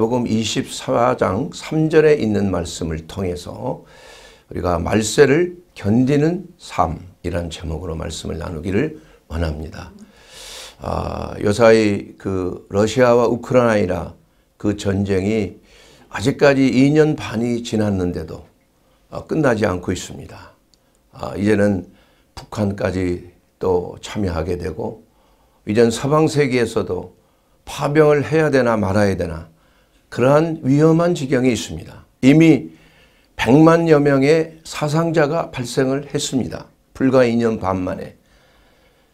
마태복음 24장 3절에 있는 말씀을 통해서 우리가 말세를 견디는 삶이라는 제목으로 말씀을 나누기를 원합니다. 아, 요사이 그 러시아와 우크라이나 그 전쟁이 아직까지 2년 반이 지났는데도 아, 끝나지 않고 있습니다. 아, 이제는 북한까지 또 참여하게 되고 이젠 서방 세계에서도 파병을 해야 되나 말아야 되나 그러한 위험한 지경에 있습니다. 이미 100만여 명의 사상자가 발생을 했습니다. 불과 2년 반 만에.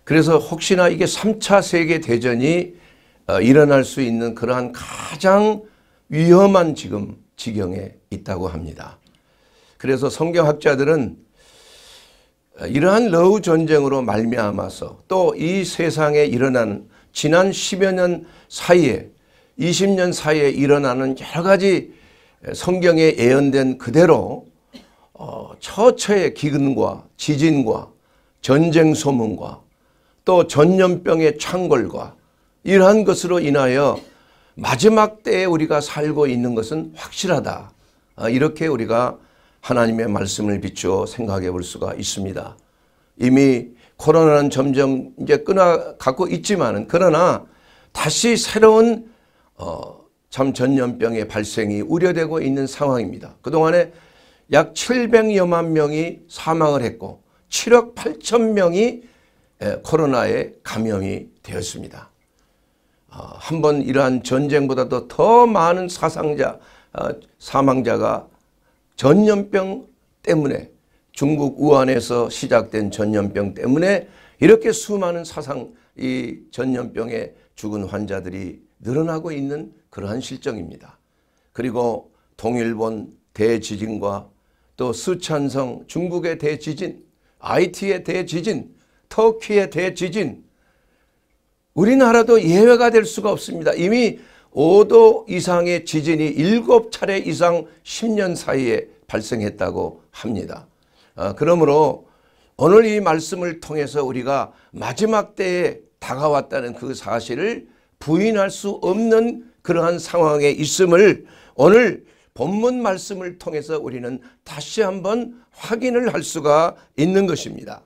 그래서 혹시나 이게 3차 세계대전이 어, 일어날 수 있는 그러한 가장 위험한 지금 지경에 있다고 합니다. 그래서 성경학자들은 어, 이러한 러우 전쟁으로 말미암아서 또 이 세상에 일어난 지난 10여 년 사이에 20년 사이에 일어나는 여러 가지 성경에 예언된 그대로 어, 처처의 기근과 지진과 전쟁 소문과 또 전염병의 창궐과 이러한 것으로 인하여 마지막 때에 우리가 살고 있는 것은 확실하다. 어, 이렇게 우리가 하나님의 말씀을 비추어 생각해 볼 수가 있습니다. 이미 코로나는 점점 이제 끊어갖고 있지만 그러나 다시 새로운 어, 참 전염병의 발생이 우려되고 있는 상황입니다. 그동안에 약 700여만 명이 사망을 했고 7억 8천 명이 코로나에 감염이 되었습니다. 어, 한 번 이러한 전쟁보다도 더 많은 사상자, 어, 사망자가 전염병 때문에 중국 우한에서 시작된 전염병 때문에 이렇게 수많은 사상 이 전염병에 죽은 환자들이 늘어나고 있는 그러한 실정입니다. 그리고 동일본 대지진과 또 수천성 중국의 대지진, IT의 대지진, 터키의 대지진 우리나라도 예외가 될 수가 없습니다. 이미 5도 이상의 지진이 7차례 이상 10년 사이에 발생했다고 합니다. 아, 그러므로 오늘 이 말씀을 통해서 우리가 마지막 때에 다가왔다는 그 사실을 부인할 수 없는 그러한 상황에 있음을 오늘 본문 말씀을 통해서 우리는 다시 한번 확인을 할 수가 있는 것입니다.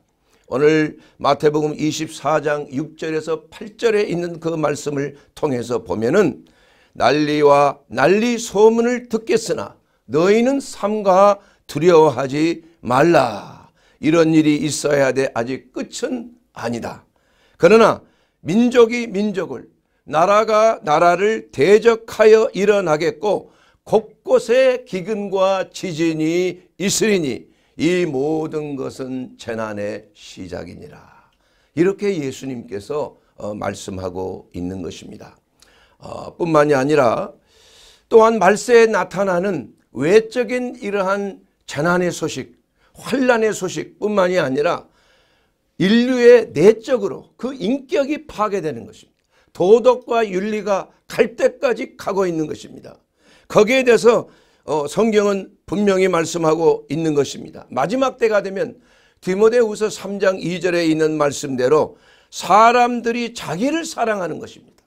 오늘 마태복음 24장 6절에서 8절에 있는 그 말씀을 통해서 보면은 난리와 난리 소문을 듣겠으나 너희는 삼가 두려워하지 말라. 이런 일이 있어야 돼 아직 끝은 아니다. 그러나 민족이 민족을 나라가 나라를 대적하여 일어나겠고 곳곳에 기근과 지진이 있으리니 이 모든 것은 재난의 시작이니라. 이렇게 예수님께서 어, 말씀하고 있는 것입니다. 어, 뿐만이 아니라 또한 말세에 나타나는 외적인 이러한 재난의 소식, 환란의 소식뿐만이 아니라 인류의 내적으로 그 인격이 파괴되는 것입니다. 도덕과 윤리가 갈 때까지 가고 있는 것입니다. 거기에 대해서 어, 성경은 분명히 말씀하고 있는 것입니다. 마지막 때가 되면 디모데후서 3장 2절에 있는 말씀대로 사람들이 자기를 사랑하는 것입니다.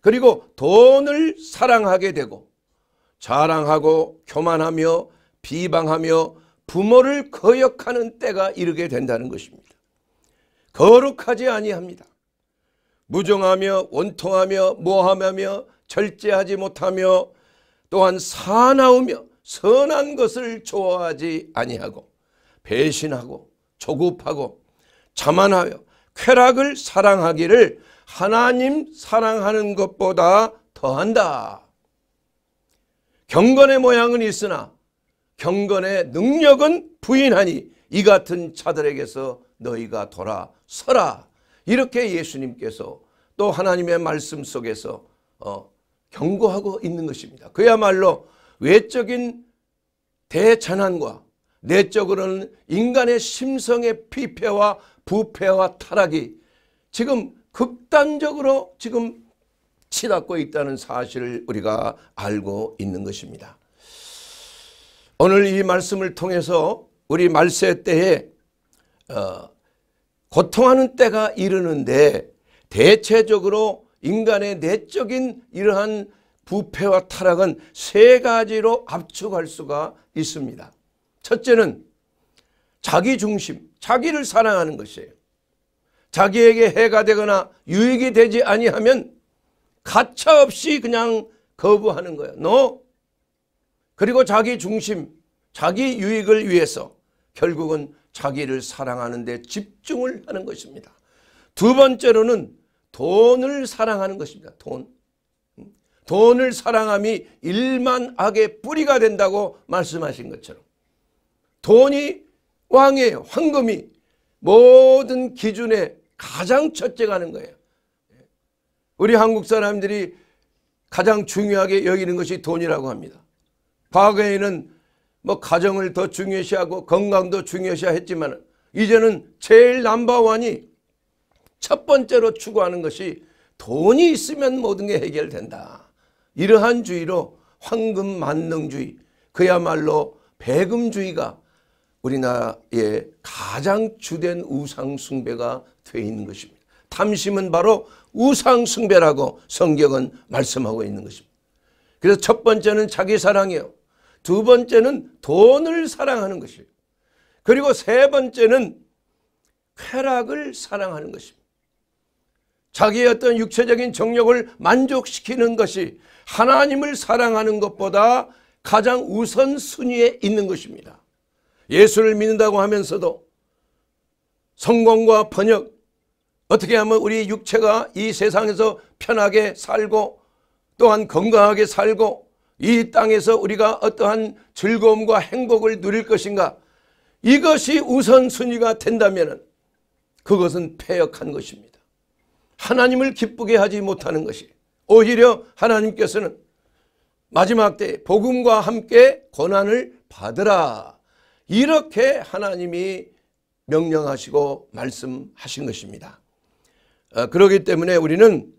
그리고 돈을 사랑하게 되고 자랑하고 교만하며 비방하며 부모를 거역하는 때가 이르게 된다는 것입니다. 거룩하지 아니합니다. 무정하며 원통하며 모함하며 절제하지 못하며 또한 사나우며 선한 것을 좋아하지 아니하고 배신하고 조급하고 자만하여 쾌락을 사랑하기를 하나님 사랑하는 것보다 더한다. 경건의 모양은 있으나 경건의 능력은 부인하니 이 같은 자들에게서 너희가 돌아서라. 이렇게 예수님께서 또 하나님의 말씀 속에서 어, 경고하고 있는 것입니다. 그야말로 외적인 대전환과 내적으로는 인간의 심성의 피폐와 부패와 타락이 지금 극단적으로 지금 치닫고 있다는 사실을 우리가 알고 있는 것입니다. 오늘 이 말씀을 통해서 우리 말세 때에 어, 고통하는 때가 이르는데 대체적으로 인간의 내적인 이러한 부패와 타락은 세 가지로 압축할 수가 있습니다. 첫째는 자기 중심, 자기를 사랑하는 것이에요. 자기에게 해가 되거나 유익이 되지 아니하면 가차없이 그냥 거부하는 거예요. 너 no. 그리고 자기 중심, 자기 유익을 위해서 결국은 자기를 사랑하는 데 집중을 하는 것입니다. 두 번째로는 돈을 사랑하는 것입니다. 돈. 돈을 사랑함이 일만 악의 뿌리가 된다고 말씀하신 것처럼 돈이 왕의 황금이 모든 기준에 가장 첫째 가는 거예요. 우리 한국 사람들이 가장 중요하게 여기는 것이 돈이라고 합니다. 과거에는 뭐 가정을 더 중요시하고 건강도 중요시했지만 이제는 제일 남바원이 첫 번째로 추구하는 것이 돈이 있으면 모든 게 해결된다. 이러한 주의로 황금 만능주의 그야말로 배금주의가 우리나라의 가장 주된 우상숭배가 되 있는 것입니다. 탐심은 바로 우상숭배라고 성경은 말씀하고 있는 것입니다. 그래서 첫 번째는 자기 사랑이요. 두 번째는 돈을 사랑하는 것이요 그리고 세 번째는 쾌락을 사랑하는 것입니다. 자기의 어떤 육체적인 정력을 만족시키는 것이 하나님을 사랑하는 것보다 가장 우선순위에 있는 것입니다. 예수를 믿는다고 하면서도 성공과 번역 어떻게 하면 우리 육체가 이 세상에서 편하게 살고 또한 건강하게 살고 이 땅에서 우리가 어떠한 즐거움과 행복을 누릴 것인가 이것이 우선순위가 된다면 그것은 폐역한 것입니다. 하나님을 기쁘게 하지 못하는 것이 오히려 하나님께서는 마지막 때 복음과 함께 고난을 받으라 이렇게 하나님이 명령하시고 말씀하신 것입니다. 어, 그러기 때문에 우리는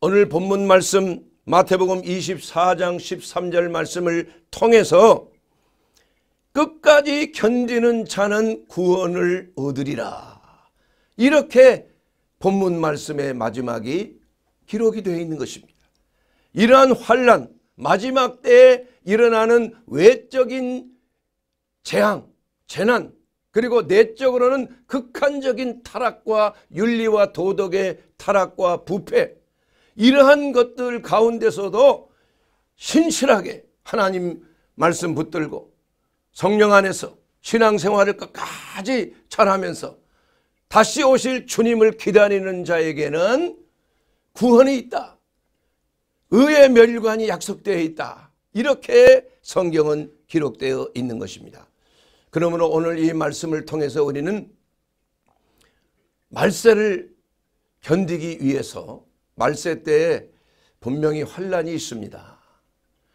오늘 본문 말씀 마태복음 24장 13절 말씀을 통해서 끝까지 견디는 자는 구원을 얻으리라. 이렇게 본문 말씀의 마지막이 기록이 되어 있는 것입니다. 이러한 환란 마지막 때에 일어나는 외적인 재앙, 재난 그리고 내적으로는 극한적인 타락과 윤리와 도덕의 타락과 부패 이러한 것들 가운데서도 신실하게 하나님 말씀 붙들고 성령 안에서 신앙생활을 끝까지 잘하면서 다시 오실 주님을 기다리는 자에게는 구원이 있다. 의의 멸관이 약속되어 있다. 이렇게 성경은 기록되어 있는 것입니다. 그러므로 오늘 이 말씀을 통해서 우리는 말세를 견디기 위해서 말세 때에 분명히 환란이 있습니다.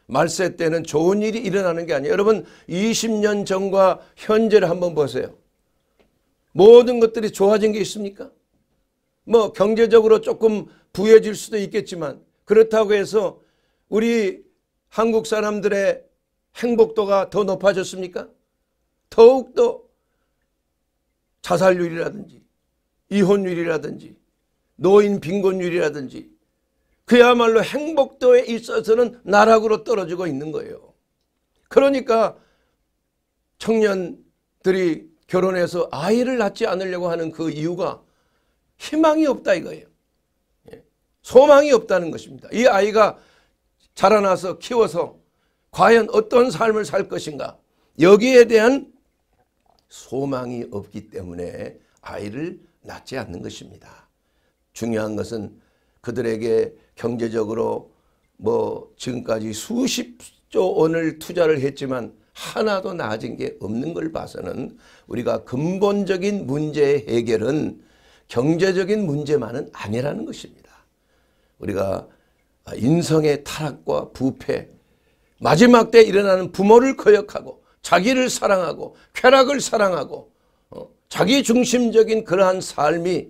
말세 때는 좋은 일이 일어나는 게 아니에요. 여러분 20년 전과 현재를 한번 보세요. 모든 것들이 좋아진 게 있습니까? 뭐 경제적으로 조금 부여질 수도 있겠지만 그렇다고 해서 우리 한국 사람들의 행복도가 더 높아졌습니까? 더욱더 자살률이라든지 이혼율이라든지 노인 빈곤율이라든지 그야말로 행복도에 있어서는 나락으로 떨어지고 있는 거예요. 그러니까 청년들이 결혼해서 아이를 낳지 않으려고 하는 그 이유가 희망이 없다 이거예요. 예. 소망이 없다는 것입니다. 이 아이가 자라나서 키워서 과연 어떤 삶을 살 것인가 여기에 대한 소망이 없기 때문에 아이를 낳지 않는 것입니다. 중요한 것은 그들에게 경제적으로 뭐 지금까지 수십조 원을 투자를 했지만 하나도 나아진 게 없는 걸 봐서는 우리가 근본적인 문제의 해결은 경제적인 문제만은 아니라는 것입니다. 우리가 인성의 타락과 부패 마지막 때 일어나는 부모를 거역하고 자기를 사랑하고 쾌락을 사랑하고 어, 자기 중심적인 그러한 삶이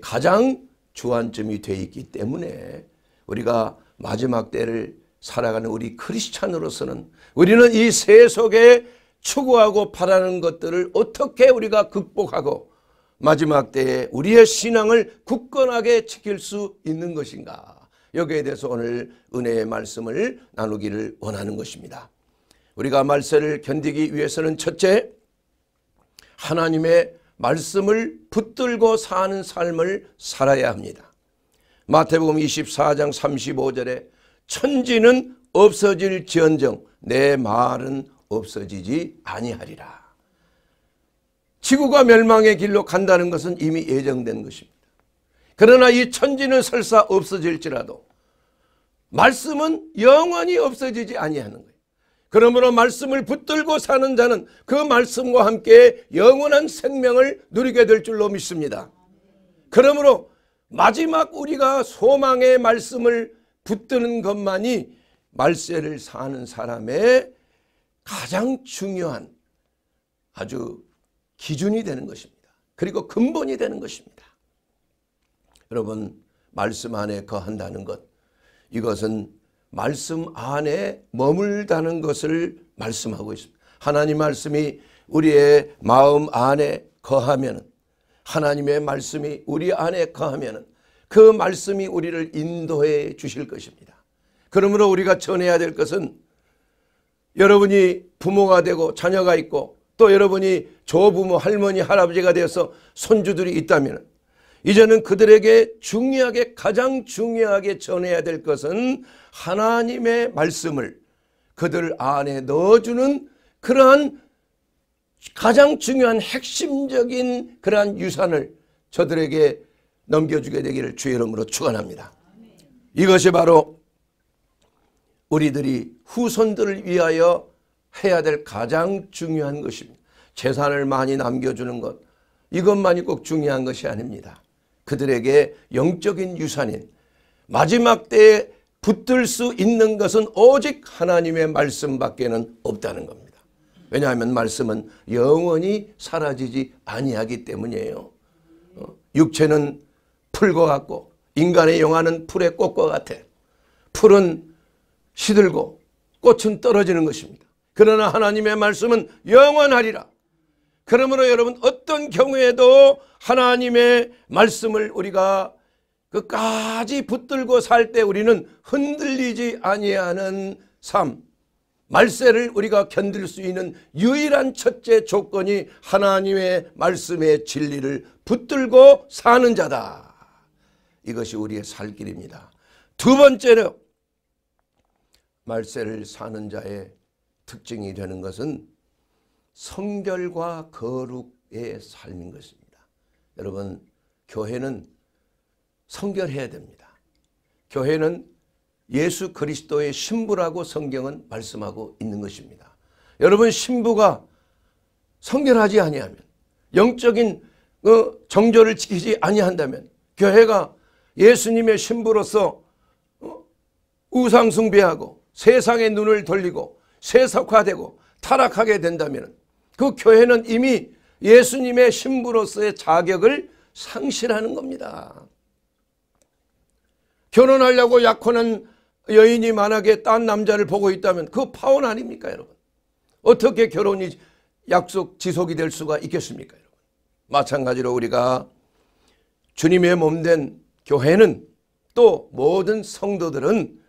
가장 주안점이 돼 있기 때문에 우리가 마지막 때를 살아가는 우리 크리스찬으로서는 우리는 이 세속에 추구하고 바라는 것들을 어떻게 우리가 극복하고 마지막 때에 우리의 신앙을 굳건하게 지킬 수 있는 것인가 여기에 대해서 오늘 은혜의 말씀을 나누기를 원하는 것입니다. 우리가 말세를 견디기 위해서는 첫째 하나님의 말씀을 붙들고 사는 삶을 살아야 합니다. 마태복음 24장 35절에 천지는 없어질 지언정 내 말은 없어지지 아니하리라. 지구가 멸망의 길로 간다는 것은 이미 예정된 것입니다. 그러나 이 천지는 설사 없어질지라도 말씀은 영원히 없어지지 아니하는 거예요. 그러므로 말씀을 붙들고 사는 자는 그 말씀과 함께 영원한 생명을 누리게 될 줄로 믿습니다. 그러므로 마지막 우리가 소망의 말씀을 붙드는 것만이 말세를 사는 사람의 가장 중요한 아주 기준이 되는 것입니다. 그리고 근본이 되는 것입니다. 여러분 말씀 안에 거한다는 것 이것은 말씀 안에 머물다는 것을 말씀하고 있습니다. 하나님 말씀이 우리의 마음 안에 거하면 하나님의 말씀이 우리 안에 거하면 그 말씀이 우리를 인도해 주실 것입니다. 그러므로 우리가 전해야 될 것은 여러분이 부모가 되고 자녀가 있고 또 여러분이 조부모, 할머니, 할아버지가 되어서 손주들이 있다면 이제는 그들에게 중요하게 가장 중요하게 전해야 될 것은 하나님의 말씀을 그들 안에 넣어주는 그러한 가장 중요한 핵심적인 그러한 유산을 저들에게 넘겨주게 되기를 주의 이름으로 축원합니다. 이것이 바로 우리들이 후손들을 위하여 해야 될 가장 중요한 것입니다. 재산을 많이 남겨주는 것 이것만이 꼭 중요한 것이 아닙니다. 그들에게 영적인 유산인 마지막 때에 붙들 수 있는 것은 오직 하나님의 말씀밖에는 없다는 겁니다. 왜냐하면 말씀은 영원히 사라지지 아니하기 때문이에요. 어, 육체는 풀과 같고 인간의 영화는 풀의 꽃과 같아. 풀은 시들고 꽃은 떨어지는 것입니다. 그러나 하나님의 말씀은 영원하리라. 그러므로 여러분 어떤 경우에도 하나님의 말씀을 우리가 끝까지 붙들고 살 때 우리는 흔들리지 아니하는 삶 말세를 우리가 견딜 수 있는 유일한 첫째 조건이 하나님의 말씀의 진리를 붙들고 사는 자다. 이것이 우리의 살 길입니다. 두 번째로 말세를 사는 자의 특징이 되는 것은 성결과 거룩의 삶인 것입니다. 여러분 교회는 성결해야 됩니다. 교회는 예수 그리스도의 신부라고 성경은 말씀하고 있는 것입니다. 여러분 신부가 성결하지 아니하면 영적인 그 정조를 지키지 아니한다면 교회가 예수님의 신부로서 어? 우상 숭배하고 세상의 눈을 돌리고 세속화되고 타락하게 된다면 그 교회는 이미 예수님의 신부로서의 자격을 상실하는 겁니다. 결혼하려고 약혼한 여인이 만약에 딴 남자를 보고 있다면 그 파혼 아닙니까 여러분? 어떻게 결혼이 약속 지속이 될 수가 있겠습니까 여러분? 마찬가지로 우리가 주님의 몸 된 교회는 또 모든 성도들은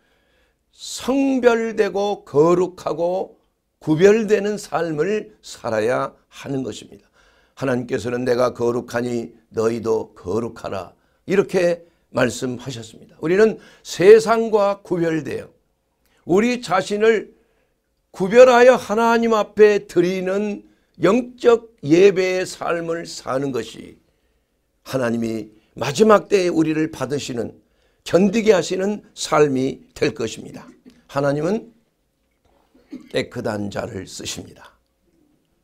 성별되고 거룩하고 구별되는 삶을 살아야 하는 것입니다. 하나님께서는 내가 거룩하니 너희도 거룩하라 이렇게 말씀하셨습니다. 우리는 세상과 구별되어 우리 자신을 구별하여 하나님 앞에 드리는 영적 예배의 삶을 사는 것이 하나님이 마지막 때에 우리를 받으시는 견디게 하시는 삶이 될 것입니다. 하나님은 깨끗한 자를 쓰십니다.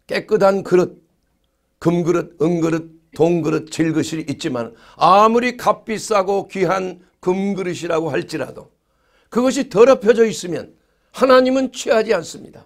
깨끗한 그릇, 금그릇, 은그릇, 동그릇, 질그릇이 있지만 아무리 값비싸고 귀한 금그릇이라고 할지라도 그것이 더럽혀져 있으면 하나님은 취하지 않습니다.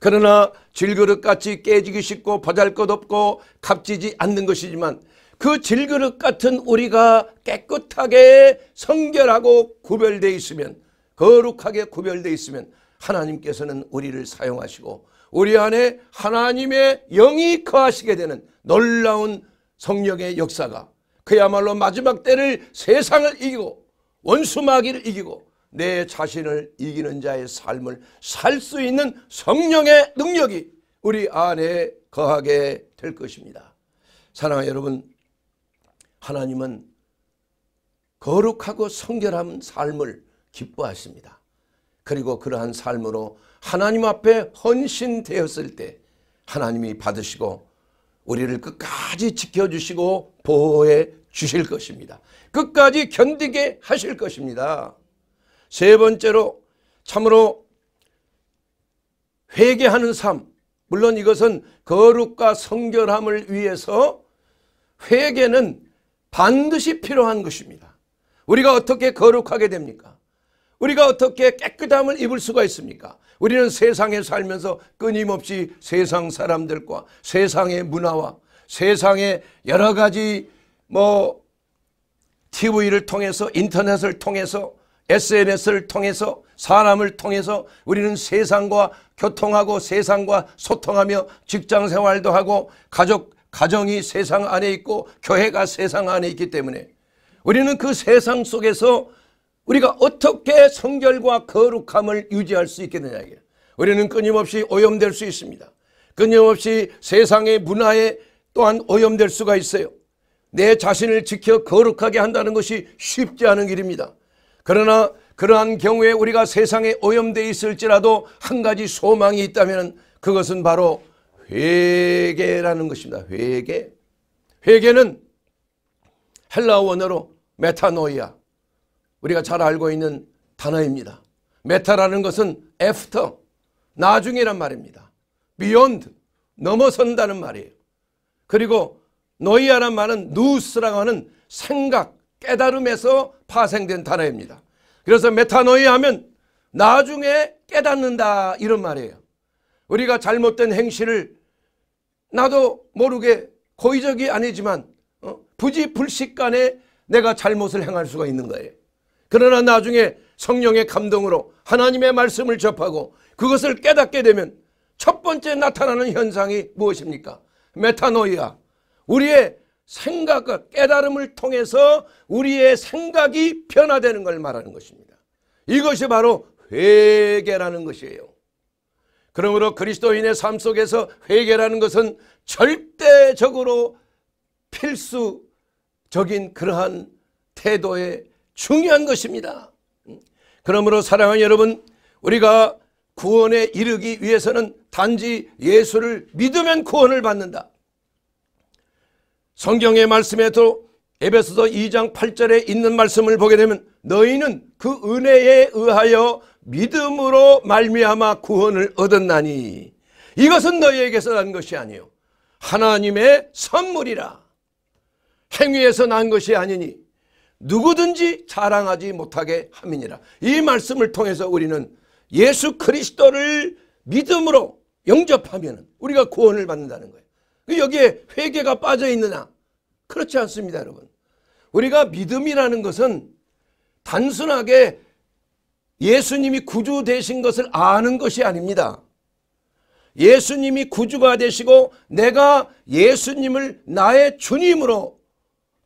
그러나 질그릇같이 깨지기 쉽고 보잘것없고 값지지 않는 것이지만 그 질그릇 같은 우리가 깨끗하게 성결하고 구별되어 있으면 거룩하게 구별되어 있으면 하나님께서는 우리를 사용하시고 우리 안에 하나님의 영이 거하시게 되는 놀라운 성령의 역사가 그야말로 마지막 때를 세상을 이기고 원수마귀를 이기고 내 자신을 이기는 자의 삶을 살 수 있는 성령의 능력이 우리 안에 거하게 될 것입니다. 사랑하는 여러분 하나님은 거룩하고 성결한 삶을 기뻐하십니다. 그리고 그러한 삶으로 하나님 앞에 헌신되었을 때 하나님이 받으시고 우리를 끝까지 지켜주시고 보호해 주실 것입니다. 끝까지 견디게 하실 것입니다. 세 번째로 참으로 회개하는 삶 물론 이것은 거룩과 성결함을 위해서 회개는 반드시 필요한 것입니다. 우리가 어떻게 거룩하게 됩니까? 우리가 어떻게 깨끗함을 입을 수가 있습니까? 우리는 세상에 살면서 끊임없이 세상 사람들과 세상의 문화와 세상의 여러 가지 뭐 TV를 통해서 인터넷을 통해서 SNS를 통해서 사람을 통해서 우리는 세상과 교통하고 세상과 소통하며 직장 생활도 하고 가족 가정이 세상 안에 있고 교회가 세상 안에 있기 때문에 우리는 그 세상 속에서 우리가 어떻게 성결과 거룩함을 유지할 수 있겠느냐. 우리는 끊임없이 오염될 수 있습니다. 끊임없이 세상의 문화에 또한 오염될 수가 있어요. 내 자신을 지켜 거룩하게 한다는 것이 쉽지 않은 길입니다. 그러나 그러한 경우에 우리가 세상에 오염되어 있을지라도 한 가지 소망이 있다면 그것은 바로 회개라는 것입니다. 회개. 회개는 헬라어 원어로 메타노이아. 우리가 잘 알고 있는 단어입니다. 메타라는 것은 after, 나중이란 말입니다. beyond, 넘어선다는 말이에요. 그리고 노이아란 말은 누스라고 하는 생각, 깨달음에서 파생된 단어입니다. 그래서 메타노이아 하면 나중에 깨닫는다 이런 말이에요. 우리가 잘못된 행실을 나도 모르게 고의적이 아니지만 어? 부지불식간에 내가 잘못을 행할 수가 있는 거예요. 그러나 나중에 성령의 감동으로 하나님의 말씀을 접하고 그것을 깨닫게 되면 첫 번째 나타나는 현상이 무엇입니까? 메타노이아. 우리의 생각과 깨달음을 통해서 우리의 생각이 변화되는 걸 말하는 것입니다. 이것이 바로 회개라는 것이에요. 그러므로 그리스도인의 삶 속에서 회개라는 것은 절대적으로 필수적인 그러한 태도에 중요한 것입니다. 그러므로 사랑하는 여러분 우리가 구원에 이르기 위해서는 단지 예수를 믿으면 구원을 받는다. 성경의 말씀에도 에베소서 2장 8절에 있는 말씀을 보게 되면 너희는 그 은혜에 의하여 믿음으로 말미암아 구원을 얻었나니 이것은 너희에게서 난 것이 아니요 하나님의 선물이라 행위에서 난 것이 아니니 누구든지 자랑하지 못하게 함이니라 이 말씀을 통해서 우리는 예수 그리스도를 믿음으로 영접하면 우리가 구원을 받는다는 거예요 그 여기에 회개가 빠져 있느냐 그렇지 않습니다 여러분 우리가 믿음이라는 것은 단순하게 예수님이 구주 되신 것을 아는 것이 아닙니다. 예수님이 구주가 되시고 내가 예수님을 나의 주님으로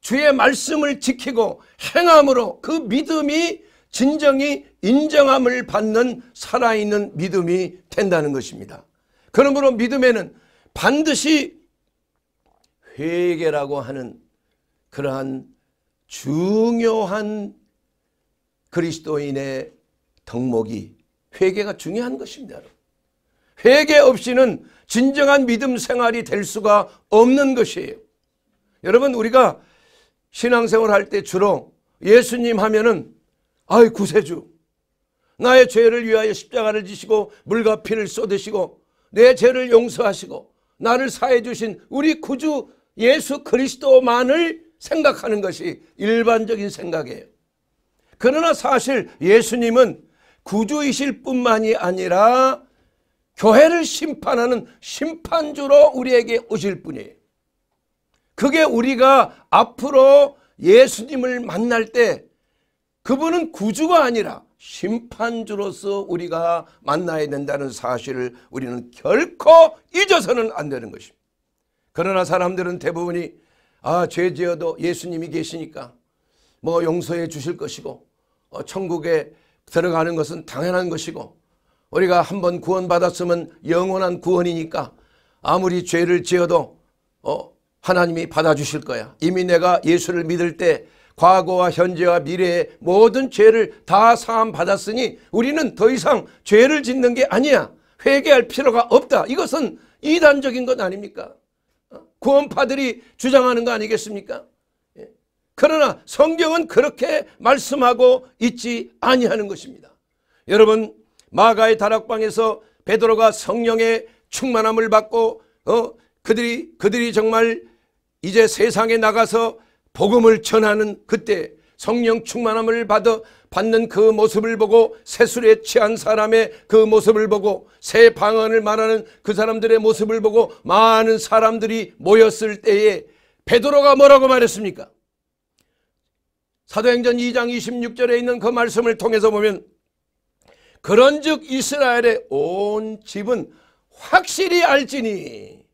주의 말씀을 지키고 행함으로 그 믿음이 진정히 인정함을 받는 살아있는 믿음이 된다는 것입니다. 그러므로 믿음에는 반드시 회개라고 하는 그러한 중요한 그리스도인의 덕목이 회개가 중요한 것입니다. 여러분. 회개 없이는 진정한 믿음 생활이 될 수가 없는 것이에요. 여러분 우리가 신앙생활 할 때 주로 예수님 하면은 아이 구세주 나의 죄를 위하여 십자가를 지시고 물과 피를 쏟으시고 내 죄를 용서하시고 나를 사해 주신 우리 구주 예수 그리스도만을 생각하는 것이 일반적인 생각이에요. 그러나 사실 예수님은 구주이실 뿐만이 아니라 교회를 심판하는 심판주로 우리에게 오실 분이에요. 그게 우리가 앞으로 예수님을 만날 때 그분은 구주가 아니라 심판주로서 우리가 만나야 된다는 사실을 우리는 결코 잊어서는 안 되는 것입니다. 그러나 사람들은 대부분이 아, 죄 지어도 예수님이 계시니까 뭐 용서해 주실 것이고 어, 천국에 들어가는 것은 당연한 것이고 우리가 한번 구원받았으면 영원한 구원이니까 아무리 죄를 지어도 어, 하나님이 받아주실 거야. 이미 내가 예수를 믿을 때 과거와 현재와 미래의 모든 죄를 다 사함받았으니 우리는 더 이상 죄를 짓는 게 아니야. 회개할 필요가 없다. 이것은 이단적인 것 아닙니까? 어? 구원파들이 주장하는 거 아니겠습니까? 그러나 성경은 그렇게 말씀하고 있지 아니하는 것입니다. 여러분 마가의 다락방에서 베드로가 성령의 충만함을 받고 어 그들이 그들이 정말 이제 세상에 나가서 복음을 전하는 그때 성령 충만함을 받아 받는 그 모습을 보고 세술에 취한 사람의 그 모습을 보고 새 방언을 말하는 그 사람들의 모습을 보고 많은 사람들이 모였을 때에 베드로가 뭐라고 말했습니까? 사도행전 2장 26절에 있는 그 말씀을 통해서 보면 그런즉 이스라엘의 온 집은 확실히 알지니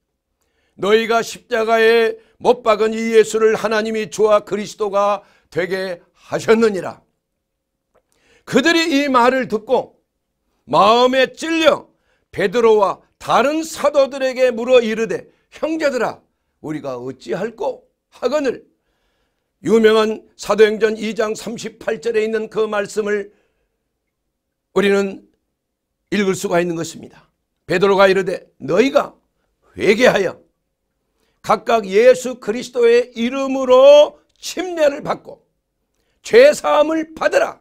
너희가 십자가에 못 박은 이 예수를 하나님이 주와 그리스도가 되게 하셨느니라. 그들이 이 말을 듣고 마음에 찔려 베드로와 다른 사도들에게 물어 이르되 형제들아 우리가 어찌할꼬 하거늘 유명한 사도행전 2장 38절에 있는 그 말씀을 우리는 읽을 수가 있는 것입니다. 베드로가 이르되 너희가 회개하여 각각 예수 그리스도의 이름으로 침례를 받고 죄 사함을 받으라.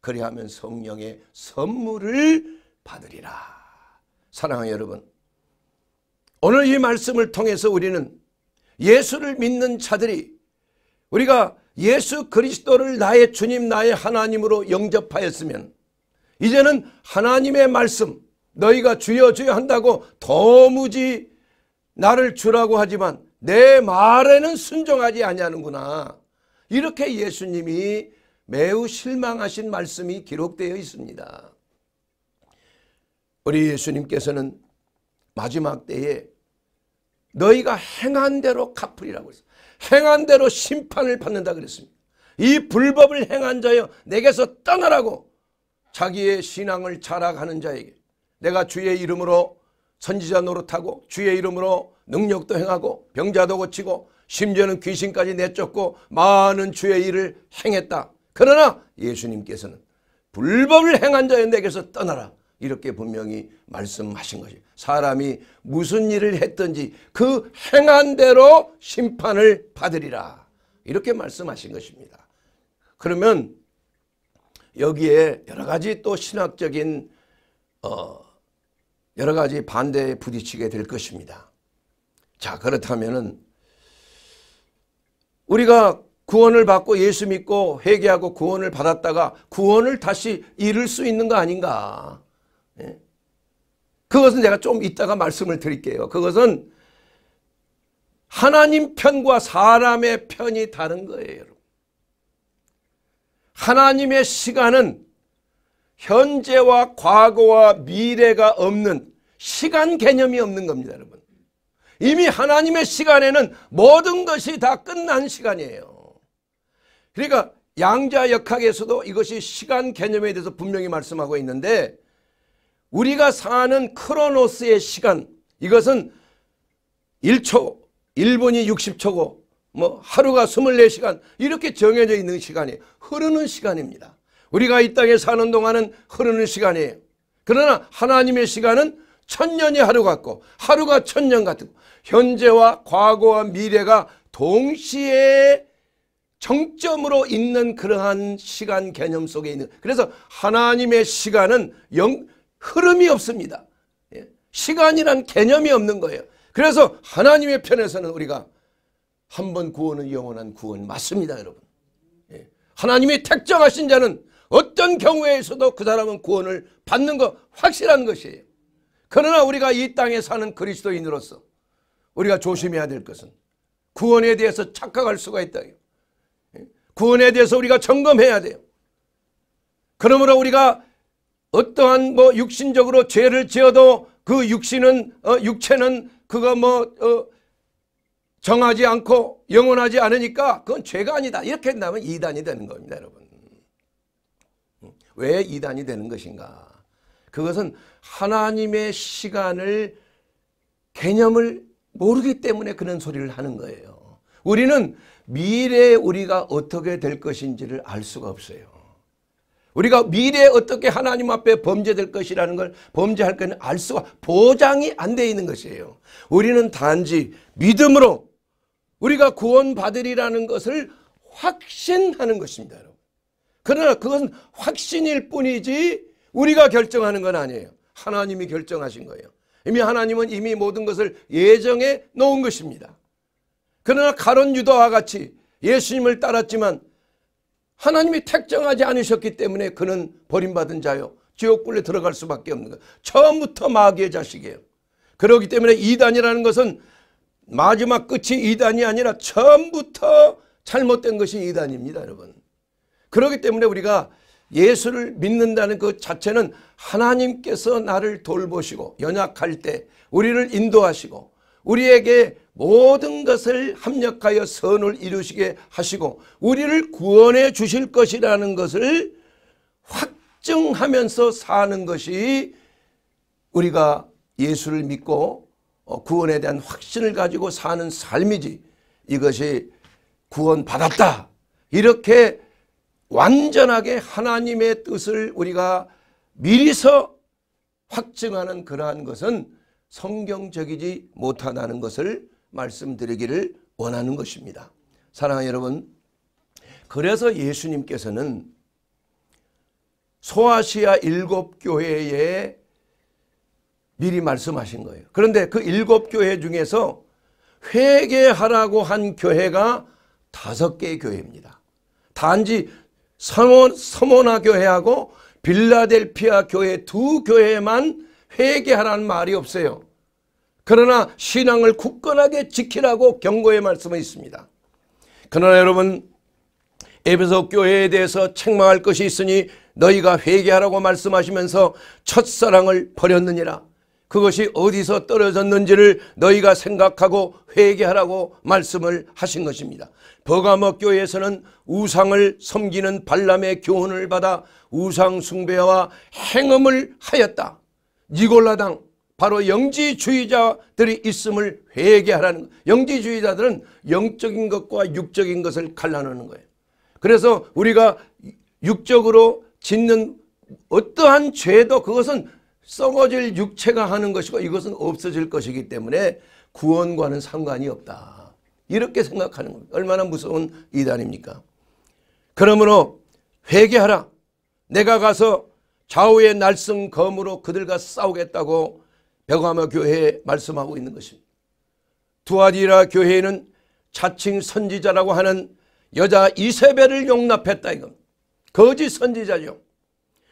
그리하면 성령의 선물을 받으리라. 사랑하는 여러분, 오늘 이 말씀을 통해서 우리는 예수를 믿는 자들이 우리가 예수 그리스도를 나의 주님 나의 하나님으로 영접하였으면 이제는 하나님의 말씀 너희가 주여 주여 한다고 도무지 나를 주라고 하지만 내 말에는 순종하지 아니하는구나. 이렇게 예수님이 매우 실망하신 말씀이 기록되어 있습니다. 우리 예수님께서는 마지막 때에 너희가 행한 대로 갚으리라고 했어요. 행한 대로 심판을 받는다 그랬습니다. 이 불법을 행한 자여 내게서 떠나라고 자기의 신앙을 자랑하는 자에게 내가 주의 이름으로 선지자 노릇하고 주의 이름으로 능력도 행하고 병자도 고치고 심지어는 귀신까지 내쫓고 많은 주의 일을 행했다. 그러나 예수님께서는 불법을 행한 자의 내게서 떠나라. 이렇게 분명히 말씀하신 거죠. 사람이 무슨 일을 했든지 그 행한 대로 심판을 받으리라. 이렇게 말씀하신 것입니다. 그러면 여기에 여러 가지 또 신학적인 어 여러 가지 반대에 부딪히게 될 것입니다. 자 그렇다면은 우리가 구원을 받고 예수 믿고 회개하고 구원을 받았다가 구원을 다시 잃을 수 있는 거 아닌가 예? 그것은 제가 좀 이따가 말씀을 드릴게요. 그것은 하나님 편과 사람의 편이 다른 거예요. 여러분. 하나님의 시간은 현재와 과거와 미래가 없는 시간 개념이 없는 겁니다. 여러분. 이미 하나님의 시간에는 모든 것이 다 끝난 시간이에요. 그러니까 양자역학에서도 이것이 시간 개념에 대해서 분명히 말씀하고 있는데 우리가 사는 크로노스의 시간 이것은 1초 1분이 60초고 뭐 하루가 24시간 이렇게 정해져 있는 시간이 흐르는 시간입니다. 우리가 이 땅에 사는 동안은 흐르는 시간이에요. 그러나 하나님의 시간은 천년이 하루 같고 하루가 천년 같고 현재와 과거와 미래가 동시에 정점으로 있는 그러한 시간 개념 속에 있는 그래서 하나님의 시간은 영, 흐름이 없습니다. 예? 시간이란 개념이 없는 거예요. 그래서 하나님의 편에서는 우리가 한 번 구원은 영원한 구원 맞습니다 여러분. 예? 하나님이 택정하신 자는 어떤 경우에서도 그 사람은 구원을 받는 거 확실한 것이에요. 그러나 우리가 이 땅에 사는 그리스도인으로서 우리가 조심해야 될 것은 구원에 대해서 착각할 수가 있다. 예? 구원에 대해서 우리가 점검해야 돼요. 그러므로 우리가 어떠한 뭐 육신적으로 죄를 지어도 그 육신은 어, 육체는 그가 뭐 어, 정하지 않고 영원하지 않으니까 그건 죄가 아니다. 이렇게 한다면 이단이 되는 겁니다, 여러분. 왜 이단이 되는 것인가? 그것은 하나님의 시간을 개념을 모르기 때문에 그런 소리를 하는 거예요. 우리는 미래에 우리가 어떻게 될 것인지를 알 수가 없어요. 우리가 미래에 어떻게 하나님 앞에 범죄될 것이라는 걸 범죄할 것은 알 수가 보장이 안 되어 있는 것이에요. 우리는 단지 믿음으로 우리가 구원받으리라는 것을 확신하는 것입니다. 그러나 그것 확신일 뿐이지 우리가 결정하는 건 아니에요. 하나님이 결정하신 거예요. 이미 하나님은 이미 모든 것을 예정해 놓은 것입니다. 그러나 가론 유다와 같이 예수님을 따랐지만 하나님이 택정하지 않으셨기 때문에 그는 버림받은 자요. 지옥불에 들어갈 수밖에 없는 거예요 처음부터 마귀의 자식이에요. 그렇기 때문에 이단이라는 것은 마지막 끝이 이단이 아니라 처음부터 잘못된 것이 이단입니다. 여러분. 그렇기 때문에 우리가 예수를 믿는다는 그 자체는 하나님께서 나를 돌보시고 연약할 때 우리를 인도하시고 우리에게 모든 것을 합력하여 선을 이루시게 하시고 우리를 구원해 주실 것이라는 것을 확증하면서 사는 것이 우리가 예수를 믿고 어, 구원에 대한 확신을 가지고 사는 삶이지 이것이 구원 받았다 이렇게 완전하게 하나님의 뜻을 우리가 미리서 확증하는 그러한 것은 성경적이지 못하다는 것을 말씀드리기를 원하는 것입니다. 사랑하는 여러분 그래서 예수님께서는 소아시아 일곱 교회에 미리 말씀하신 거예요. 그런데 그 일곱 교회 중에서 회개하라고 한 교회가 다섯 개의 교회입니다. 단지 서모, 나 교회하고 빌라델피아 교회 두 교회만 회개하라는 말이 없어요. 그러나 신앙을 굳건하게 지키라고 경고의 말씀이 있습니다. 그러나 여러분 에베소 교회에 대해서 책망할 것이 있으니 너희가 회개하라고 말씀하시면서 첫사랑을 버렸느니라. 그것이 어디서 떨어졌는지를 너희가 생각하고 회개하라고 말씀을 하신 것입니다. 버가모 교회에서는 우상을 섬기는 발람의 교훈을 받아 우상 숭배와 행음을 하였다. 니골라당 바로 영지주의자들이 있음을 회개하라는 거예요. 영지주의자들은 영적인 것과 육적인 것을 갈라놓는 거예요. 그래서 우리가 육적으로 짓는 어떠한 죄도 그것은 썩어질 육체가 하는 것이고 이것은 없어질 것이기 때문에 구원과는 상관이 없다. 이렇게 생각하는 거예요. 얼마나 무서운 이단입니까? 그러므로 회개하라. 내가 가서 좌우의 날성 검으로 그들과 싸우겠다고 백화마 교회에 말씀하고 있는 것입니다. 두아디라 교회는 에 자칭 선지자라고 하는 여자 이세벨을 용납했다 이겁니다. 거짓 선지자죠.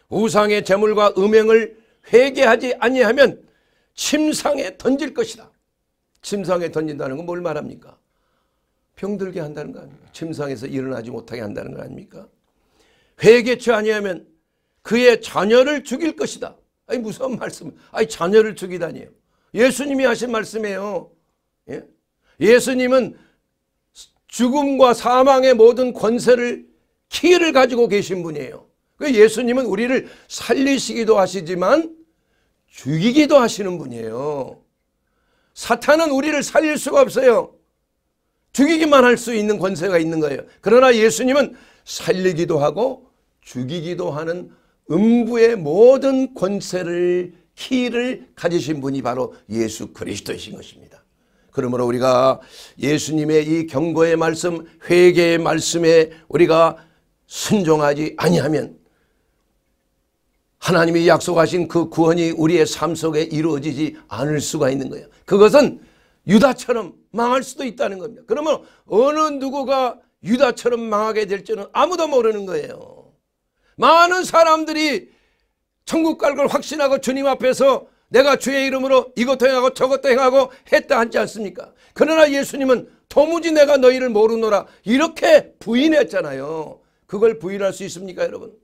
우상의 재물과 음행을 회개하지 아니하면 침상에 던질 것이다. 침상에 던진다는 건 뭘 말합니까? 병들게 한다는 거 아닙니까? 침상에서 일어나지 못하게 한다는 거 아닙니까? 회개치 아니하면 그의 자녀를 죽일 것이다. 아니 무슨 말씀? 아니 자녀를 죽이다니요. 예수님이 하신 말씀이에요. 예? 예수님은 죽음과 사망의 모든 권세를 키를 가지고 계신 분이에요. 그 예수님은 우리를 살리시기도 하시지만 죽이기도 하시는 분이에요. 사탄은 우리를 살릴 수가 없어요. 죽이기만 할 수 있는 권세가 있는 거예요. 그러나 예수님은 살리기도 하고 죽이기도 하는 음부의 모든 권세를 키를 가지신 분이 바로 예수 그리스도이신 것입니다. 그러므로 우리가 예수님의 이 경고의 말씀 회개의 말씀에 우리가 순종하지 아니하면 하나님이 약속하신 그 구원이 우리의 삶 속에 이루어지지 않을 수가 있는 거예요. 그것은 유다처럼 망할 수도 있다는 겁니다. 그러면 어느 누구가 유다처럼 망하게 될지는 아무도 모르는 거예요. 많은 사람들이 천국 갈 걸 확신하고 주님 앞에서 내가 주의 이름으로 이것도 행하고 저것도 행하고 했다 하지 않습니까? 그러나 예수님은 도무지 내가 너희를 모르노라 이렇게 부인했잖아요. 그걸 부인할 수 있습니까 여러분?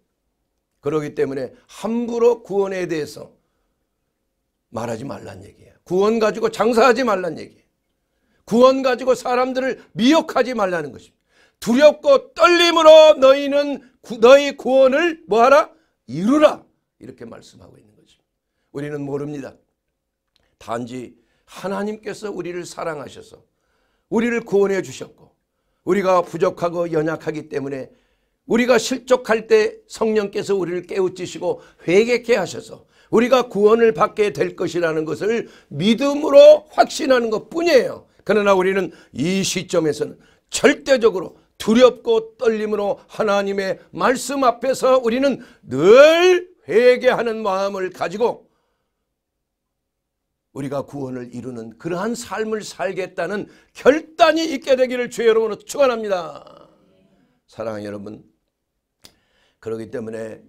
그러기 때문에 함부로 구원에 대해서 말하지 말란 얘기예요. 구원 가지고 장사하지 말란 얘기예요. 구원 가지고 사람들을 미혹하지 말라는 것입니다. 두렵고 떨림으로 너희는 너희 구원을 뭐하라? 이루라. 이렇게 말씀하고 있는 거죠. 우리는 모릅니다. 단지 하나님께서 우리를 사랑하셔서 우리를 구원해 주셨고 우리가 부족하고 연약하기 때문에 우리가 실족할 때 성령께서 우리를 깨우치시고 회개케 하셔서 우리가 구원을 받게 될 것이라는 것을 믿음으로 확신하는 것 뿐이에요. 그러나 우리는 이 시점에서는 절대적으로 두렵고 떨림으로 하나님의 말씀 앞에서 우리는 늘 회개하는 마음을 가지고 우리가 구원을 이루는 그러한 삶을 살겠다는 결단이 있게 되기를 주의 여러분으로 축원합니다. 사랑하는 여러분 그러기 때문에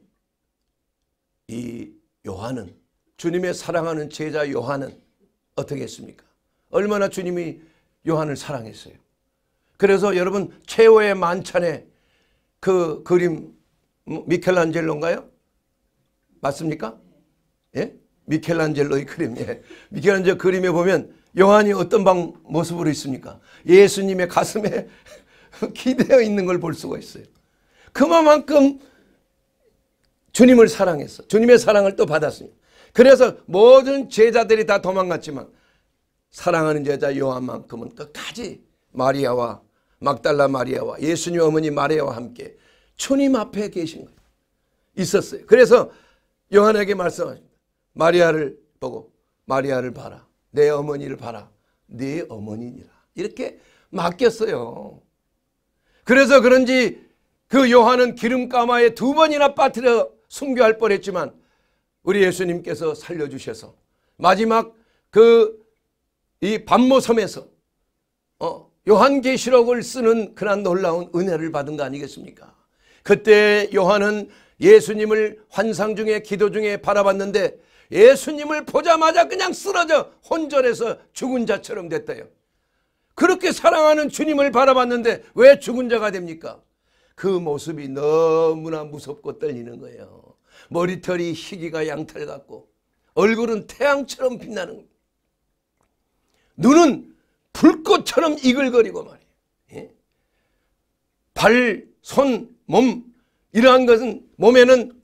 이 요한은 주님의 사랑하는 제자 요한은 어떻게 했습니까? 얼마나 주님이 요한을 사랑했어요. 그래서 여러분 최후의 만찬에 그 그림 뭐, 미켈란젤로인가요? 맞습니까? 예? 미켈란젤로의 그림. 예. 미켈란젤로 그림에 보면 요한이 어떤 방 모습으로 있습니까? 예수님의 가슴에 기대어 있는 걸 볼 수가 있어요. 그만큼 주님을 사랑했어. 주님의 사랑을 또 받았습니다. 그래서 모든 제자들이 다 도망갔지만 사랑하는 제자 요한만큼은 끝까지 마리아와 막달라 마리아와 예수님 어머니 마리아와 함께 주님 앞에 계신 거예요. 있었어요. 그래서 요한에게 말씀하십니다. 마리아를 보고 마리아를 봐라. 내 어머니를 봐라. 네 어머니니라. 이렇게 맡겼어요. 그래서 그런지 그 요한은 기름가마에 두 번이나 빠뜨려 순교할 뻔했지만 우리 예수님께서 살려주셔서 마지막 그 이 반모섬에서 어 요한계시록을 쓰는 그런 놀라운 은혜를 받은 거 아니겠습니까? 그때 요한은 예수님을 환상 중에 기도 중에 바라봤는데 예수님을 보자마자 그냥 쓰러져 혼전해서 죽은 자처럼 됐대요. 그렇게 사랑하는 주님을 바라봤는데 왜 죽은 자가 됩니까? 그 모습이 너무나 무섭고 떨리는 거예요. 머리털이 희귀가 양털 같고 얼굴은 태양처럼 빛나는 눈은 불꽃처럼 이글거리고 말이에요. 예? 발, 손, 몸 이러한 것은 몸에는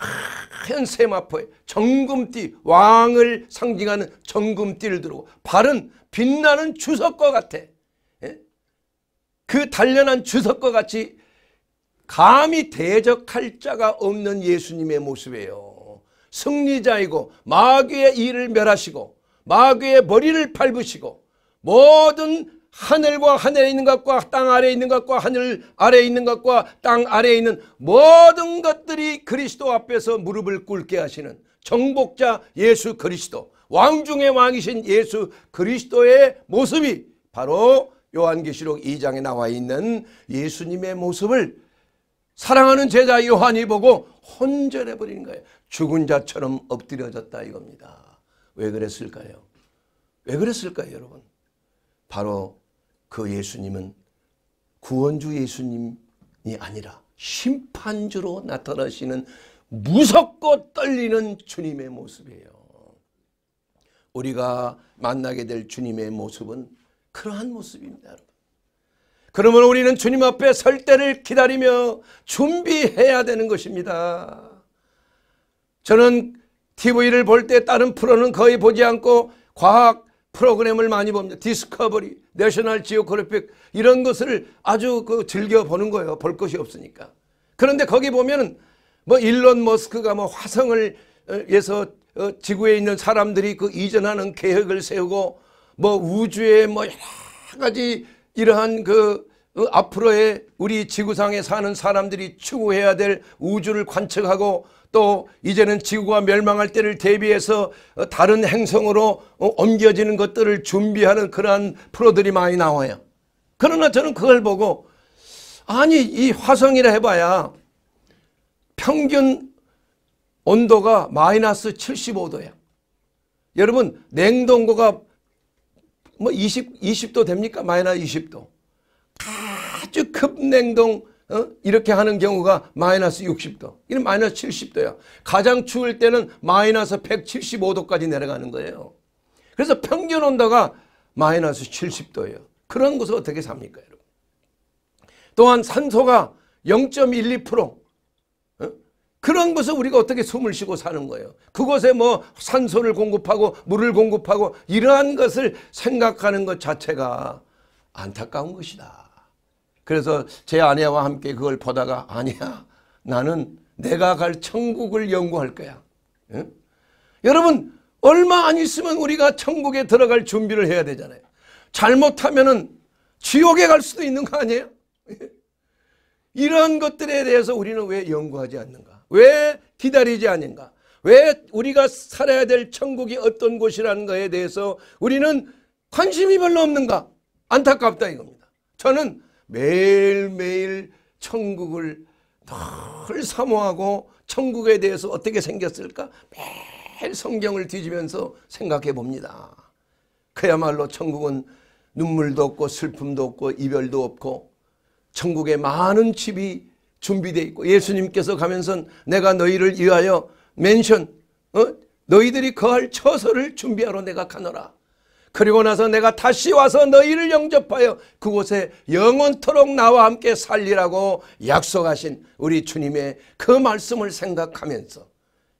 큰 세마포에 정금띠 왕을 상징하는 정금띠를 두고 발은 빛나는 주석과 같아. 예? 그 단련한 주석과 같이 감히 대적할 자가 없는 예수님의 모습이에요. 승리자이고 마귀의 일을 멸하시고 마귀의 머리를 밟으시고 모든 하늘과 하늘에 있는 것과 땅 아래에 있는 것과 하늘 아래에 있는 것과 땅 아래에 있는 모든 것들이 그리스도 앞에서 무릎을 꿇게 하시는 정복자 예수 그리스도 왕 중의 왕이신 예수 그리스도의 모습이 바로 요한계시록 2장에 나와 있는 예수님의 모습을 사랑하는 제자 요한이 보고 혼절해 버린 거예요. 죽은 자처럼 엎드려졌다 이겁니다. 왜 그랬을까요? 왜 그랬을까요, 여러분? 바로 그 예수님은 구원주 예수님이 아니라 심판주로 나타나시는 무섭고 떨리는 주님의 모습이에요. 우리가 만나게 될 주님의 모습은 그러한 모습입니다. 여러분. 그러면 우리는 주님 앞에 설 때를 기다리며 준비해야 되는 것입니다. 저는 TV를 볼 때 다른 프로는 거의 보지 않고 과학 프로그램을 많이 봅니다. 디스커버리, 내셔널 지오그래픽 이런 것을 아주 그 즐겨 보는 거예요. 볼 것이 없으니까. 그런데 거기 보면은 뭐 일론 머스크가 뭐 화성을 위해서 어, 어, 지구에 있는 사람들이 그 이전하는 계획을 세우고 뭐 우주에 뭐 여러 가지 이러한 그 어, 앞으로의 우리 지구상에 사는 사람들이 추구해야 될 우주를 관측하고 또 이제는 지구가 멸망할 때를 대비해서 어, 다른 행성으로 어, 옮겨지는 것들을 준비하는 그러한 프로들이 많이 나와요. 그러나 저는 그걸 보고 아니 이 화성이라 해봐야 평균 온도가 마이너스 75도야. 여러분 냉동고가 뭐 20, 20도 됩니까? 마이너스 20도. 아주 급냉동 어? 이렇게 하는 경우가 마이너스 60도. 이는 마이너스 70도야. 가장 추울 때는 마이너스 175도까지 내려가는 거예요. 그래서 평균 온도가 마이너스 70도예요. 그런 곳을 어떻게 삽니까 여러분. 또한 산소가 0.12% 어? 그런 곳을 우리가 어떻게 숨을 쉬고 사는 거예요. 그곳에 뭐 산소를 공급하고 물을 공급하고 이러한 것을 생각하는 것 자체가 안타까운 것이다. 그래서 제 아내와 함께 그걸 보다가 아니야 나는 내가 갈 천국을 연구할 거야. 응? 여러분 얼마 안 있으면 우리가 천국에 들어갈 준비를 해야 되잖아요. 잘못하면은 지옥에 갈 수도 있는 거 아니에요? 예? 이러한 것들에 대해서 우리는 왜 연구하지 않는가? 왜 기다리지 않는가? 왜 우리가 살아야 될 천국이 어떤 곳이라는 것에 대해서 우리는 관심이 별로 없는가? 안타깝다 이겁니다. 저는 매일매일 천국을 늘 사모하고 천국에 대해서 어떻게 생겼을까 매일 성경을 뒤지면서 생각해 봅니다. 그야말로 천국은 눈물도 없고 슬픔도 없고 이별도 없고 천국에 많은 집이 준비되어 있고 예수님께서 가면서 내가 너희를 위하여 맨션 어? 너희들이 거할 처소를 준비하러 내가 가노라. 그리고 나서 내가 다시 와서 너희를 영접하여 그곳에 영원토록 나와 함께 살리라고 약속하신 우리 주님의 그 말씀을 생각하면서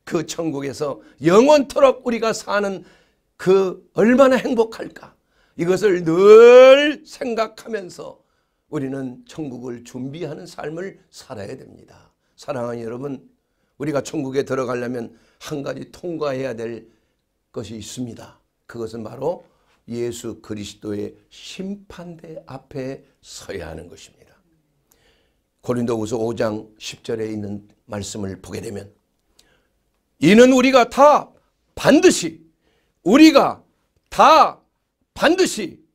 그 천국에서 영원토록 우리가 사는 그 얼마나 행복할까 이것을 늘 생각하면서 우리는 천국을 준비하는 삶을 살아야 됩니다. 사랑하는 여러분 우리가 천국에 들어가려면 한 가지 통과해야 될 것이 있습니다. 그것은 바로 예수 그리스도의 심판대 앞에 서야 하는 것입니다. 고린도후서 5장 10절에 있는 말씀을 보게 되면 이는 우리가 다 반드시 우리가 다 반드시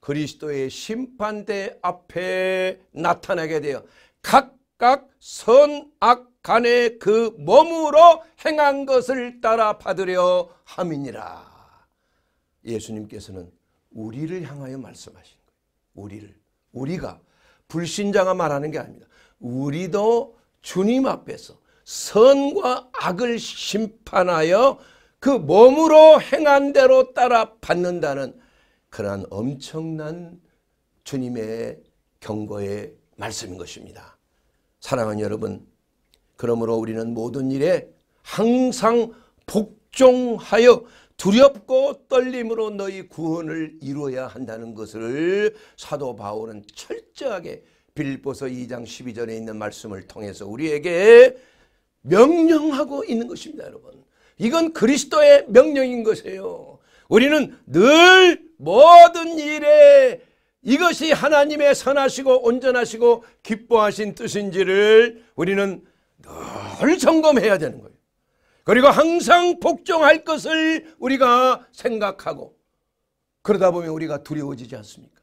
그리스도의 심판대 앞에 나타나게 되어 각각 선악 간에 그 몸으로 행한 것을 따라 받으려 함이니라. 예수님께서는 우리를 향하여 말씀하신 거예요. 우리를. 우리가 불신자가 말하는 게 아닙니다. 우리도 주님 앞에서 선과 악을 심판하여 그 몸으로 행한 대로 따라 받는다는 그러한 엄청난 주님의 경고의 말씀인 것입니다. 사랑하는 여러분, 그러므로 우리는 모든 일에 항상 복종하여 두렵고 떨림으로 너희 구원을 이루어야 한다는 것을 사도 바울은 철저하게 빌보서 2장 12절에 있는 말씀을 통해서 우리에게 명령하고 있는 것입니다 여러분 이건 그리스도의 명령인 것이에요 우리는 늘 모든 일에 이것이 하나님의 선하시고 온전하시고 기뻐하신 뜻인지를 우리는 늘 점검해야 되는 거예요 그리고 항상 복종할 것을 우리가 생각하고 그러다 보면 우리가 두려워지지 않습니까?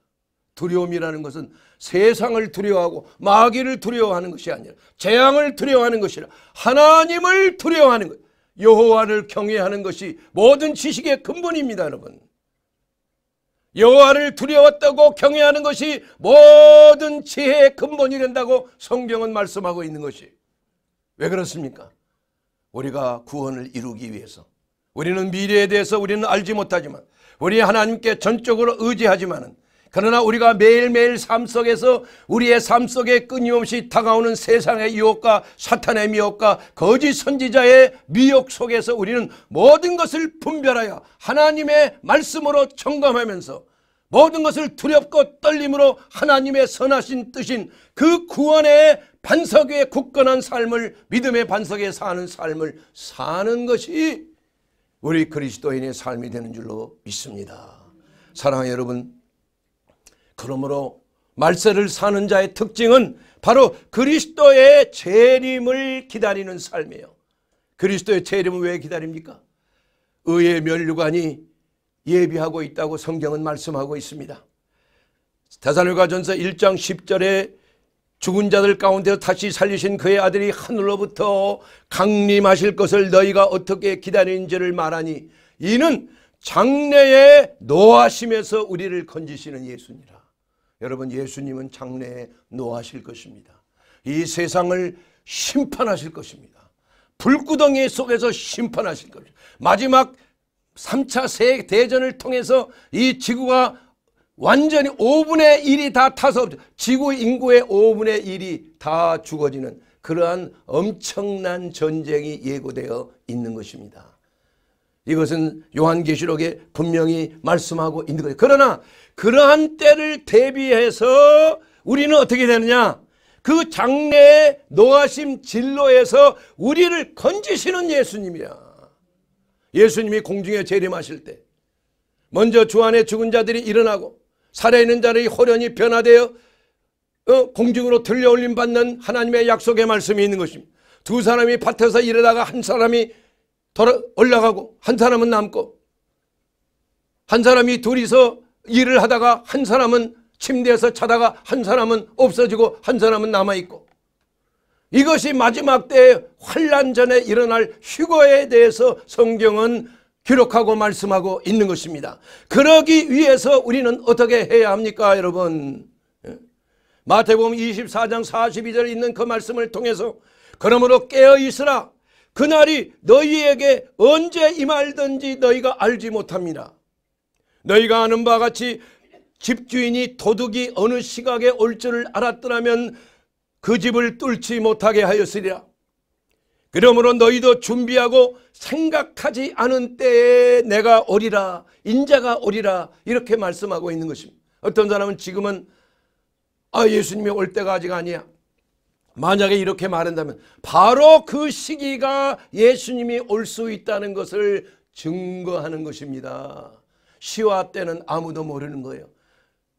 두려움이라는 것은 세상을 두려워하고 마귀를 두려워하는 것이 아니라 재앙을 두려워하는 것이라 하나님을 두려워하는 것 여호와를 경외하는 것이 모든 지식의 근본입니다 여러분 여호와를 두려웠다고 경외하는 것이 모든 지혜의 근본이 된다고 성경은 말씀하고 있는 것이 왜 그렇습니까? 우리가 구원을 이루기 위해서 우리는 미래에 대해서 우리는 알지 못하지만 우리 하나님께 전적으로 의지하지만 그러나 우리가 매일매일 삶 속에서 우리의 삶 속에 끊임없이 다가오는 세상의 유혹과 사탄의 미혹과 거짓 선지자의 미혹 속에서 우리는 모든 것을 분별하여 하나님의 말씀으로 점검하면서 모든 것을 두렵고 떨림으로 하나님의 선하신 뜻인 그 구원의 반석 에 굳건한 삶을 믿음의 반석에 사는 삶을 사는 것이 우리 그리스도인의 삶이 되는 줄로 믿습니다. 사랑하 여러분 그러므로 말세를 사는 자의 특징은 바로 그리스도의 재림을 기다리는 삶이에요. 그리스도의 재림을 왜 기다립니까? 의의 면류관이 예비하고 있다고 성경은 말씀하고 있습니다. 대사로가 전서 1장 10절에 죽은 자들 가운데서 다시 살리신 그의 아들이 하늘로부터 강림하실 것을 너희가 어떻게 기다리는지를 말하니 이는 장래의 노하심에서 우리를 건지시는 예수니라. 여러분 예수님은 장래에 노하실 것입니다. 이 세상을 심판하실 것입니다. 불구덩이 속에서 심판하실 것입니다. 마지막 3차 세계대전을 통해서 이 지구가 완전히 5분의 1이 다 타서 지구 인구의 5분의 1이 다 죽어지는 그러한 엄청난 전쟁이 예고되어 있는 것입니다. 이것은 요한계시록에 분명히 말씀하고 있는 거예요. 그러나 그러한 때를 대비해서 우리는 어떻게 되느냐? 그 장래의 노아심 진로에서 우리를 건지시는 예수님이야. 예수님이 공중에 재림하실 때 먼저 주 안에 죽은 자들이 일어나고 살아있는 자의 호련이 변화되어 어? 공중으로 들려올림 받는 하나님의 약속의 말씀이 있는 것입니다. 두 사람이 밭에서 일하다가 한 사람이 돌아 올라가고 한 사람은 남고 한 사람이 둘이서 일을 하다가 한 사람은 침대에서 자다가 한 사람은 없어지고 한 사람은 남아있고 이것이 마지막 때의 환란 전에 일어날 휴거에 대해서 성경은 기록하고 말씀하고 있는 것입니다. 그러기 위해서 우리는 어떻게 해야 합니까 여러분? 예? 마태복음 24장 42절에 있는 그 말씀을 통해서 그러므로 깨어있으라 그날이 너희에게 언제 임할든지 너희가 알지 못합니다. 너희가 아는 바와 같이 집주인이 도둑이 어느 시각에 올 줄을 알았더라면 그 집을 뚫지 못하게 하였으리라. 그러므로 너희도 준비하고 생각하지 않은 때에 내가 오리라 인자가 오리라 이렇게 말씀하고 있는 것입니다. 어떤 사람은 지금은 아 예수님이 올 때가 아직 아니야. 만약에 이렇게 말한다면 바로 그 시기가 예수님이 올 수 있다는 것을 증거하는 것입니다. 시와 때는 아무도 모르는 거예요.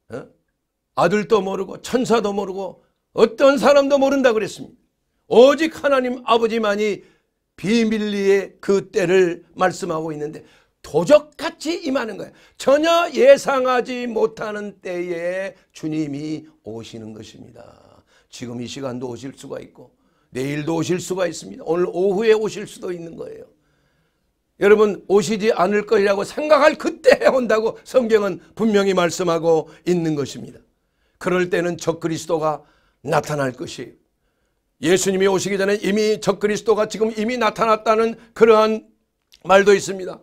어? 아들도 모르고 천사도 모르고 어떤 사람도 모른다 그랬습니다. 오직 하나님 아버지만이 비밀리에그 때를 말씀하고 있는데 도적같이 임하는 거예요. 전혀 예상하지 못하는 때에 주님이 오시는 것입니다. 지금 이 시간도 오실 수가 있고 내일도 오실 수가 있습니다. 오늘 오후에 오실 수도 있는 거예요. 여러분 오시지 않을 것라고 생각할 그때 온다고 성경은 분명히 말씀하고 있는 것입니다. 그럴 때는 적그리스도가 나타날 것이에요. 예수님이 오시기 전에 이미 적그리스도가 지금 이미 나타났다는 그러한 말도 있습니다.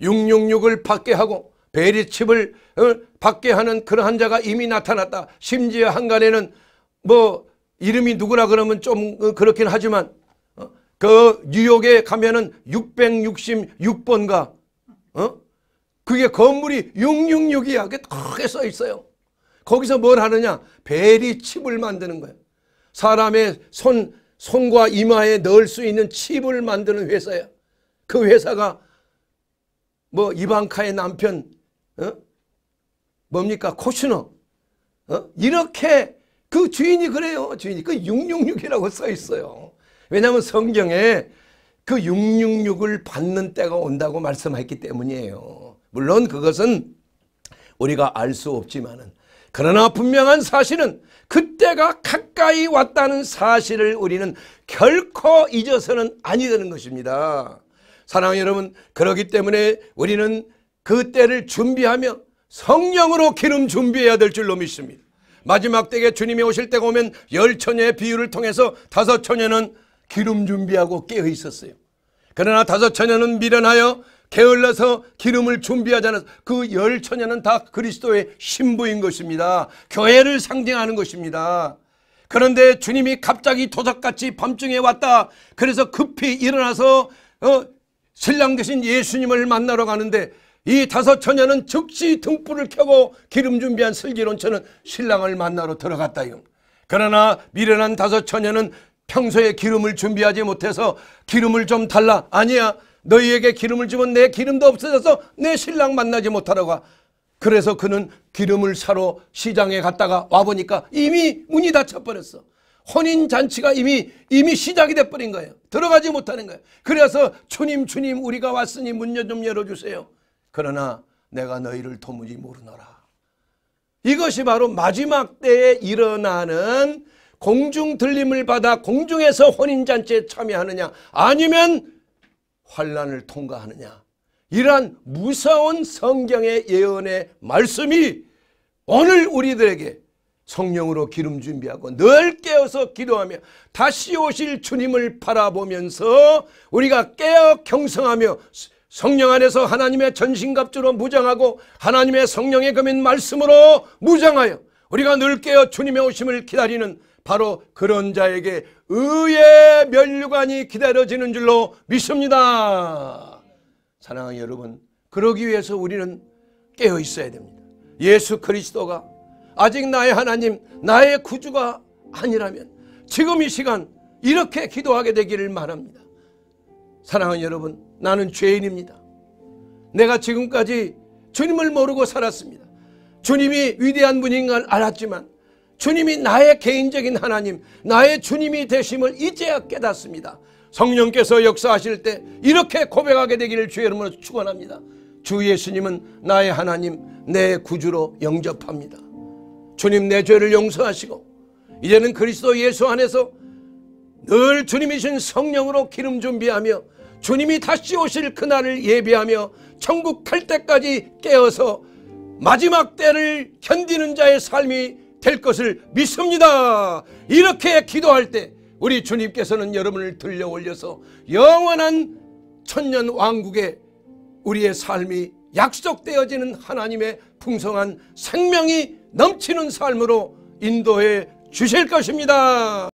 666을 받게 하고 베리칩을 어, 받게 하는 그러한 자가 이미 나타났다. 심지어 한간에는 뭐 이름이 누구라 그러면 좀 그렇긴 하지만 어, 그 뉴욕에 가면은 666번가 어? 그게 건물이 666이야. 그게 크게 써 있어요. 거기서 뭘 하느냐? 베리칩을 만드는 거예요. 사람의 손, 손과 이마에 넣을 수 있는 칩을 만드는 회사야. 그 회사가 뭐 이방카의 남편 어? 뭡니까 코슈너 어? 이렇게 그 주인이 그래요 주인이 그 666이라고 써 있어요 왜냐하면 성경에 그 666을 받는 때가 온다고 말씀했기 때문이에요 물론 그것은 우리가 알 수 없지만은 그러나 분명한 사실은 그때가 가까이 왔다는 사실을 우리는 결코 잊어서는 아니 되는 것입니다. 사랑하는 여러분 그러기 때문에 우리는 그때를 준비하며 성령으로 기름 준비해야 될 줄로 믿습니다. 마지막 때에 주님이 오실 때가 오면 열 처녀의 비유를 통해서 다섯 처녀는 기름 준비하고 깨어 있었어요. 그러나 다섯 처녀는 미련하여 게을러서 기름을 준비하지 않아서 그열 처녀는 다 그리스도의 신부인 것입니다. 교회를 상징하는 것입니다. 그런데 주님이 갑자기 도적같이 밤중에 왔다. 그래서 급히 일어나서 어, 신랑 되신 예수님을 만나러 가는데 이 다섯 처녀는 즉시 등불을 켜고 기름 준비한 슬기로운 처는 신랑을 만나러 들어갔다. 그러나 미련한 다섯 처녀는 평소에 기름을 준비하지 못해서 기름을 좀 달라. 아니야. 너희에게 기름을 주면 내 기름도 없어져서 내 신랑 만나지 못하라고 그래서 그는 기름을 사러 시장에 갔다가 와보니까 이미 문이 닫혀버렸어. 혼인 잔치가 이미 이미 시작이 돼버린 거예요. 들어가지 못하는 거예요. 그래서 주님 주님 우리가 왔으니 문 좀 열어주세요. 그러나 내가 너희를 도무지 모르노라. 이것이 바로 마지막 때에 일어나는 공중 들림을 받아 공중에서 혼인잔치에 참여하느냐 아니면 환란을 통과하느냐 이러한 무서운 성경의 예언의 말씀이 오늘 우리들에게 성령으로 기름 준비하고 늘 깨어서 기도하며 다시 오실 주님을 바라보면서 우리가 깨어 경성하며 성령 안에서 하나님의 전신갑주로 무장하고 하나님의 성령의 검인 말씀으로 무장하여 우리가 늘 깨어 주님의 오심을 기다리는 바로 그런 자에게 의의 면류관이 기다려지는 줄로 믿습니다. 사랑하는 여러분, 그러기 위해서 우리는 깨어 있어야 됩니다. 예수 그리스도가 아직 나의 하나님, 나의 구주가 아니라면 지금 이 시간 이렇게 기도하게 되기를 바랍니다. 사랑하는 여러분, 나는 죄인입니다. 내가 지금까지 주님을 모르고 살았습니다. 주님이 위대한 분인 걸 알았지만 주님이 나의 개인적인 하나님, 나의 주님이 되심을 이제야 깨닫습니다. 성령께서 역사하실 때 이렇게 고백하게 되기를 주의 이름으로 축원합니다. 주 예수님은 나의 하나님, 내 구주로 영접합니다. 주님 내 죄를 용서하시고 이제는 그리스도 예수 안에서 늘 주님이신 성령으로 기름 준비하며 주님이 다시 오실 그날을 예비하며 천국 갈 때까지 깨어서 마지막 때를 견디는 자의 삶이 될 것을 믿습니다. 이렇게 기도할 때 우리 주님께서는 여러분을 들려 올려서 영원한 천년 왕국에 우리의 삶이 약속되어지는 하나님의 풍성한 생명이 넘치는 삶으로 인도해 주실 것입니다.